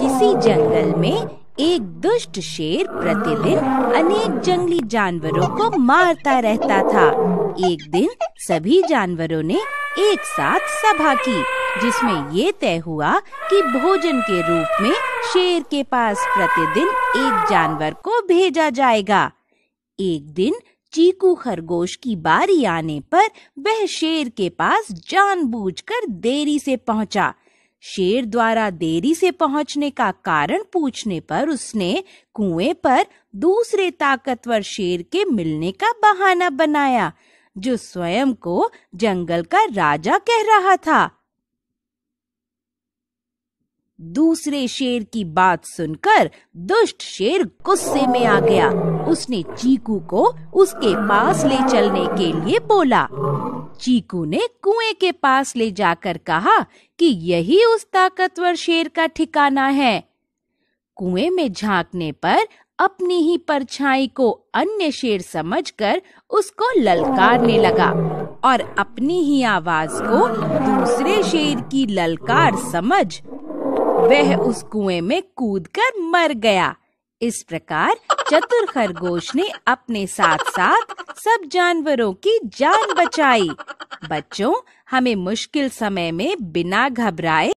किसी जंगल में एक दुष्ट शेर प्रतिदिन अनेक जंगली जानवरों को मारता रहता था एक दिन सभी जानवरों ने एक साथ सभा की जिसमें ये तय हुआ कि भोजन के रूप में शेर के पास प्रतिदिन एक जानवर को भेजा जाएगा एक दिन चीकू खरगोश की बारी आने पर वह शेर के पास जानबूझकर देरी से पहुंचा शेर द्वारा देरी से पहुंचने का कारण पूछने पर उसने कुएं पर दूसरे ताकतवर शेर के मिलने का बहाना बनाया जो स्वयं को जंगल का राजा कह रहा था दूसरे शेर की बात सुनकर दुष्ट शेर गुस्से में आ गया उसने चीकू को उसके पास ले चलने के लिए बोला चीकू ने कुएं के पास ले जाकर कहा कि यही उस ताकतवर शेर का ठिकाना है कुएं में झांकने पर अपनी ही परछाई को अन्य शेर समझकर उसको ललकारने लगा और अपनी ही आवाज को दूसरे शेर की ललकार समझ वह उस कुएं में कूदकर मर गया इस प्रकार चतुर खरगोश ने अपने साथ साथ सब जानवरों की जान बचाई बच्चों हमें मुश्किल समय में बिना घबराए